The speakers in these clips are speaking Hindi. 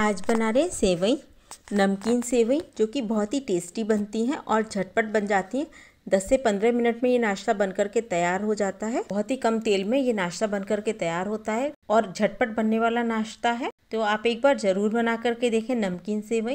आज बना रहे सेवई नमकीन सेवई जो कि बहुत ही टेस्टी बनती हैं और झटपट बन जाती हैं 10 से 15 मिनट में ये नाश्ता बनकर के तैयार हो जाता है बहुत ही कम तेल में ये नाश्ता बनकर के तैयार होता है और झटपट बनने वाला नाश्ता है तो आप एक बार ज़रूर बना करके देखें नमकीन सेवई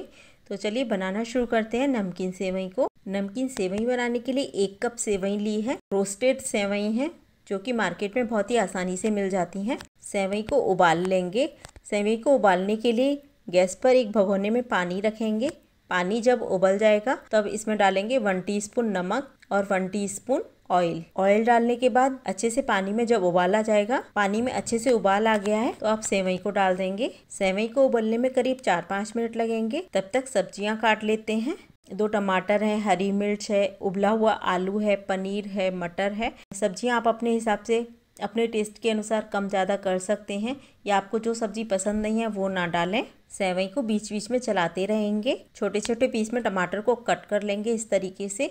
तो चलिए बनाना शुरू करते हैं नमकीन सेवई को नमकीन सेवई बनाने के लिए एक कप सेवई ली है रोस्टेड सेवई है जो कि मार्केट में बहुत ही आसानी से मिल जाती हैं सेवई को उबाल लेंगे सेवई को उबालने के लिए गैस पर एक भगोने में पानी रखेंगे पानी जब उबल जाएगा तब इसमें डालेंगे वन टीस्पून नमक और वन टीस्पून ऑयल ऑयल डालने के बाद अच्छे से पानी में जब उबाला जाएगा पानी में अच्छे से उबाल आ गया है तो आप सेवई को डाल देंगे सेवई को उबलने में करीब चार पाँच मिनट लगेंगे तब तक सब्जियाँ काट लेते हैं दो टमाटर है हरी मिर्च है उबला हुआ आलू है पनीर है मटर है सब्जियां आप अपने हिसाब से अपने टेस्ट के अनुसार कम ज़्यादा कर सकते हैं या आपको जो सब्ज़ी पसंद नहीं है वो ना डालें सेवई को बीच बीच में चलाते रहेंगे छोटे छोटे पीस में टमाटर को कट कर लेंगे इस तरीके से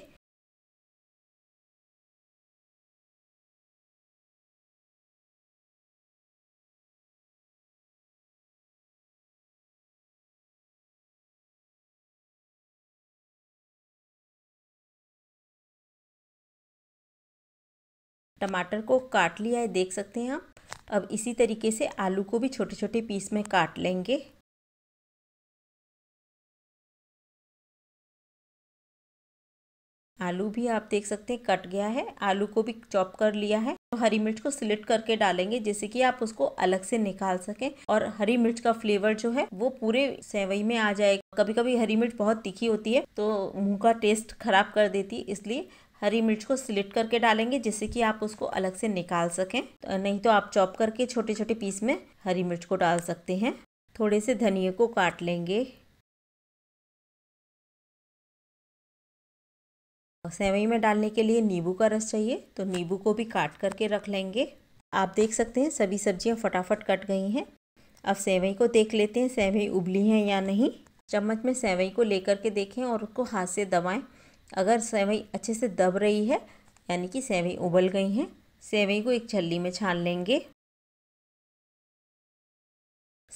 टमाटर को काट लिया है देख सकते हैं आप अब इसी तरीके से आलू को भी छोटे छोटे पीस में काट लेंगे आलू भी आप देख सकते हैं कट गया है आलू को भी चॉप कर लिया है तो हरी मिर्च को सिलेक्ट करके डालेंगे जैसे कि आप उसको अलग से निकाल सकें और हरी मिर्च का फ्लेवर जो है वो पूरे सेवई में आ जाएगा कभी कभी हरी मिर्च बहुत तीखी होती है तो मुंह का टेस्ट खराब कर देती है इसलिए हरी मिर्च को सिलेक्ट करके डालेंगे जिससे कि आप उसको अलग से निकाल सकें नहीं तो आप चॉप करके छोटे छोटे पीस में हरी मिर्च को डाल सकते हैं थोड़े से धनिए को काट लेंगे सेवई में डालने के लिए नींबू का रस चाहिए तो नींबू को भी काट करके रख लेंगे आप देख सकते हैं सभी सब्जियां फटाफट कट गई हैं अब सेवई को देख लेते हैं सेवई उबली हैं या नहीं चम्मच में सेवई को लेकर के देखें और उसको हाथ से दबाएं अगर सेवई अच्छे से दब रही है यानी कि सेवई उबल गई हैं सेवई को एक छल्ली में छान लेंगे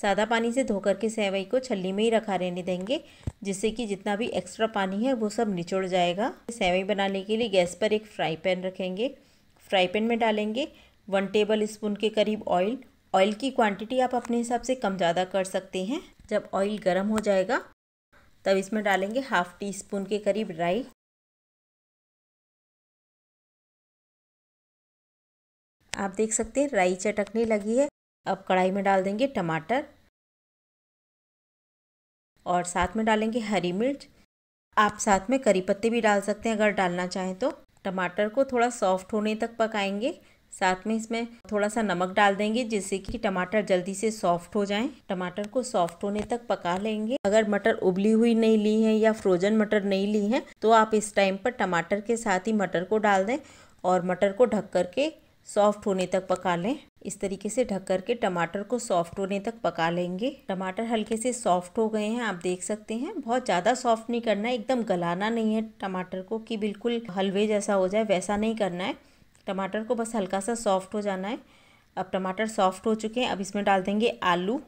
सादा पानी से धोकर के सेवई को छल्ली में ही रखा रहने देंगे जिससे कि जितना भी एक्स्ट्रा पानी है वो सब निचोड़ जाएगा सेवई बनाने के लिए गैस पर एक फ्राई पैन रखेंगे फ्राई पैन में डालेंगे वन टेबल स्पून के करीब ऑयल ऑयल की क्वांटिटी आप अपने हिसाब से कम ज़्यादा कर सकते हैं जब ऑयल गर्म हो जाएगा तब इसमें डालेंगे हाफ टी स्पून के करीब राई आप देख सकते हैं राई चटकने लगी है अब कढ़ाई में डाल देंगे टमाटर और साथ में डालेंगे हरी मिर्च आप साथ में करी पत्ते भी डाल सकते हैं अगर डालना चाहें तो टमाटर को थोड़ा सॉफ्ट होने तक पकाएंगे साथ में इसमें थोड़ा सा नमक डाल देंगे जिससे कि टमाटर जल्दी से सॉफ्ट हो जाएं टमाटर को सॉफ्ट होने तक पका लेंगे अगर मटर उबली हुई नहीं ली है या फ्रोजन मटर नहीं ली है तो आप इस टाइम पर टमाटर के साथ ही मटर को डाल दें और मटर को ढक कर के सॉफ्ट होने तक पका लें इस तरीके से ढक करके टमाटर को सॉफ्ट होने तक पका लेंगे टमाटर हल्के से सॉफ्ट हो गए हैं आप देख सकते हैं बहुत ज़्यादा सॉफ्ट नहीं करना है एकदम गलाना नहीं है टमाटर को कि बिल्कुल हलवे जैसा हो जाए वैसा नहीं करना है टमाटर को बस हल्का सा सॉफ्ट हो जाना है अब टमाटर सॉफ्ट हो चुके हैं अब इसमें डाल देंगे आलू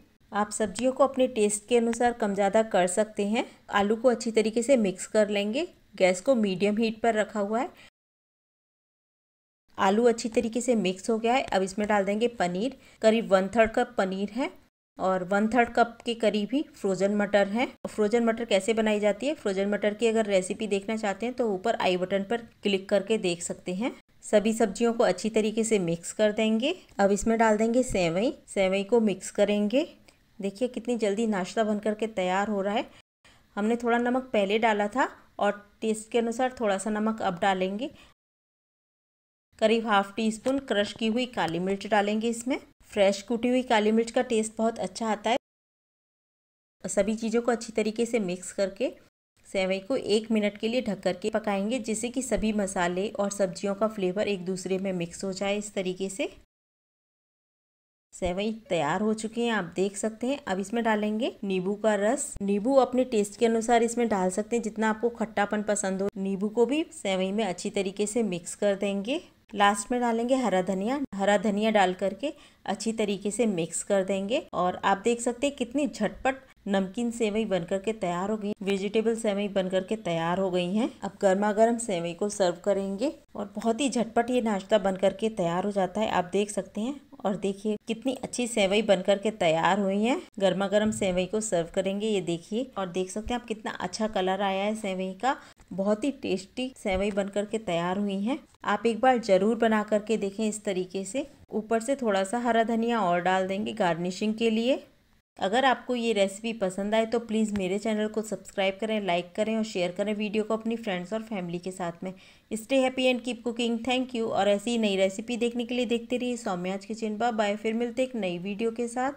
आप सब्जियों को अपने टेस्ट के अनुसार कम ज़्यादा कर सकते हैं आलू को अच्छी तरीके से मिक्स कर लेंगे गैस को मीडियम हीट पर रखा हुआ है आलू अच्छी तरीके से मिक्स हो गया है अब इसमें डाल देंगे पनीर करीब वन थर्ड कप पनीर है और वन थर्ड कप के करीब ही फ्रोज़न मटर है फ्रोज़न मटर कैसे बनाई जाती है फ्रोज़न मटर की अगर रेसिपी देखना चाहते हैं तो ऊपर आई बटन पर क्लिक करके देख सकते हैं सभी सब्जियों को अच्छी तरीके से मिक्स कर देंगे अब इसमें डाल देंगे सेवई सेवई को मिक्स करेंगे देखिए कितनी जल्दी नाश्ता बन करके तैयार हो रहा है हमने थोड़ा नमक पहले डाला था और टेस्ट के अनुसार थोड़ा सा नमक अब डालेंगे करीब हाफ टी स्पून क्रश की हुई काली मिर्च डालेंगे इसमें फ्रेश कूटी हुई काली मिर्च का टेस्ट बहुत अच्छा आता है सभी चीज़ों को अच्छी तरीके से मिक्स करके सेवई को एक मिनट के लिए ढक करके पकाएंगे जिससे कि सभी मसाले और सब्जियों का फ्लेवर एक दूसरे में मिक्स हो जाए इस तरीके से सेवई तैयार हो चुके हैं आप देख सकते हैं अब इसमें डालेंगे नींबू का रस नींबू अपने टेस्ट के अनुसार इसमें डाल सकते हैं जितना आपको खट्टापन पसंद हो नींबू को भी सेवई में अच्छी तरीके से मिक्स कर देंगे लास्ट में डालेंगे हरा धनिया हरा धनिया डाल करके अच्छी तरीके से मिक्स कर देंगे और आप देख सकते हैं कितनी झटपट नमकीन सेवई बनकर के तैयार हो गई वेजिटेबल सेवई बनकर के तैयार हो गई हैं अब गर्मा गर्म सेवई को सर्व करेंगे और बहुत ही झटपट ये नाश्ता बन करके तैयार हो जाता है आप देख सकते हैं और देखिए कितनी अच्छी सेवई बनकर के तैयार हुई है गर्मा गर्म सेवई को सर्व करेंगे ये देखिए और देख सकते हैं आप कितना अच्छा कलर आया है सेवई का बहुत ही टेस्टी सेवई बन के तैयार हुई हैं आप एक बार ज़रूर बना करके देखें इस तरीके से ऊपर से थोड़ा सा हरा धनिया और डाल देंगे गार्निशिंग के लिए अगर आपको ये रेसिपी पसंद आए तो प्लीज़ मेरे चैनल को सब्सक्राइब करें लाइक करें और शेयर करें वीडियो को अपनी फ्रेंड्स और फैमिली के साथ में stay happy and keep cooking thank you और ऐसी नई रेसिपी देखने के लिए देखते रहिए सौम्याज किचन बाय फिर मिलते एक नई वीडियो के साथ